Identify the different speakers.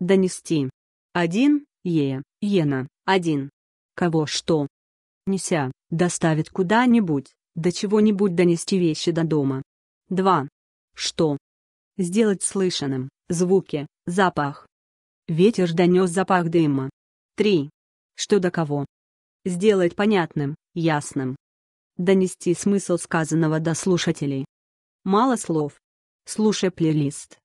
Speaker 1: Донести. Один, е, ена, один. Кого что? Неся, доставить куда-нибудь, до чего-нибудь донести вещи до дома. 2. Что? Сделать слышанным, звуки, запах. Ветер донес запах дыма. 3. Что до кого? Сделать понятным, ясным. Донести смысл сказанного до слушателей. Мало слов. Слушай плейлист.